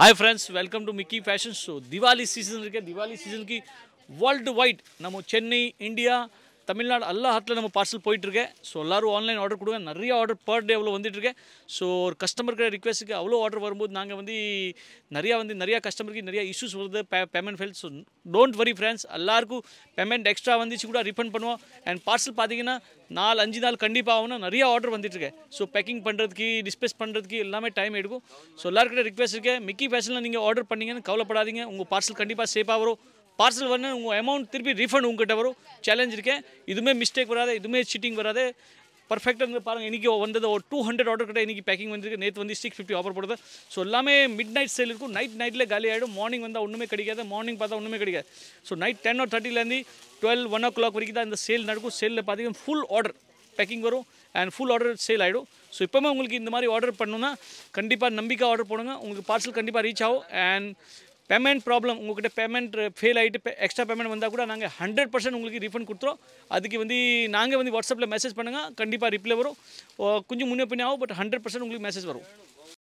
hi friends welcome to Mickey fashion show Diwali season के Diwali season की world wide Namo Chennai India Tamil Nadu எல்லா ஹாட்டில் நம்ம பார்சல் போயிட்டுருக்கு ஸோ எல்லோரும் ஆன்லைன் ஆர்டர் கொடுங்க நிறைய ஆர்டர் பர் டே அவ்வளோ வந்துட்டுருக்கேன் ஸோ ஒரு கஸ்டமருக்கு ரிக்வெஸ்ட்டுக்கு அவ்வளோ ஆர்டர் வரும்போது நாங்கள் வந்து நிறையா வந்து நிறையா கஸ்டமருக்கு நிறையா இஷ்யூஸ் வருது pay payment fail so don't worry friends எல்லாருக்கும் பேமெண்ட் எக்ஸ்ட்ரா வந்துச்சு கூட ரிஃபண்ட் பண்ணுவோம் அண்ட் பார்சல் பார்த்தீங்கன்னா நாலு அஞ்சு நாள் கண்டிப்பாக ஆகணும் நிறைய ஆர்டர் வந்துட்டுருக்கேன் ஸோ பேக்கிங் பண்ணுறதுக்கு டிஸ்பேஸ் பண்ணுறதுக்கு எல்லாமே டைம் எடுக்கும் ஸோ எல்லாருக்கிட்ட ரிக்வெஸ்ட் இருக்கேன் மிக்கி ஃபேஷனில் நீங்கள் ஆர்டர் பண்ணிங்கன்னு கவலைப்படாதீங்க உங்கள் பார்சல் கண்டிப்பாக சேஃபாக வரும் பார்சல் வரணும் உங்கள் அமௌண்ட் திருப்பி ரீஃபண்ட் உங்ககிட்ட வரும் சேலஞ்ச் இருக்கேன் இதுவுமே மிஸ்டேக் வராது இதுவுமே சிட்டிங் வராது பர்ஃபெக்டாக இருந்து பாருங்கள் இன்றைக்கி வந்தது ஒரு டூ ஹண்ட்ரட் ஆர்டர் கிட்ட இன்றைக்கி பேக்கிங் வந்துருக்கு நேற்று வந்து சிக்ஸ் ஃபிஃப்டி ஆஃபர் போடுறது ஸோ எல்லாமே மிட் நைட் சேல் இருக்கும் நைட் நைட்டில் காலி ஆகிடும் மார்னிங் வந்தால் ஒன்றுமே கிடைக்காது மார்னிங் பார்த்தா ஒன்றுமே கிடைக்காது ஸோ நைட் டென் ஓ தேர்ட்டிலேருந்து டுவெல் ஒன் ஓ கிளாக் வரைக்கும் தான் இந்த சேல் நடக்கும் சேலில் பார்த்தீங்கன்னா ஃபுல் ஆர்டர் பேக்கிங் வரும் அண்ட் ஃபுல் ஆர்டர் சேல் ஆகிடும் ஸோ இப்போவுமே உங்களுக்கு இந்த மாதிரி ஆர்டர் பண்ணணும்னா கண்டிப்பாக நம்பிக்கை ஆர்டர் போடுங்க உங்களுக்கு பார்சல் கண்டிப்பாக ரீச் ஆகும் அண்ட் பேமெண்ட் ப்ராப்ளம் உங்கள்கிட்ட பேமெண்ட் ஃபெயில் ஆகிட்டு எக்ஸ்ட்ரா பேமெண்ட் வந்தால் கூட நாங்கள் ஹண்ட்ரட் பர்சன்ட் உங்களுக்கு ரீஃபண்ட் கொடுத்துருவோம் அதுக்கு வந்து நாங்கள் வந்து வாட்ஸ்அப்பில் மெசேஜ் பண்ணுங்கள் கண்டிப்பாக ரிப்ளை வரும் கொஞ்சம் முன்னே பண்ணி ஆகும் பட் ஹண்ட்ரட் பர்சன்ட் உங்களுக்கு மெசேஜ் வரும்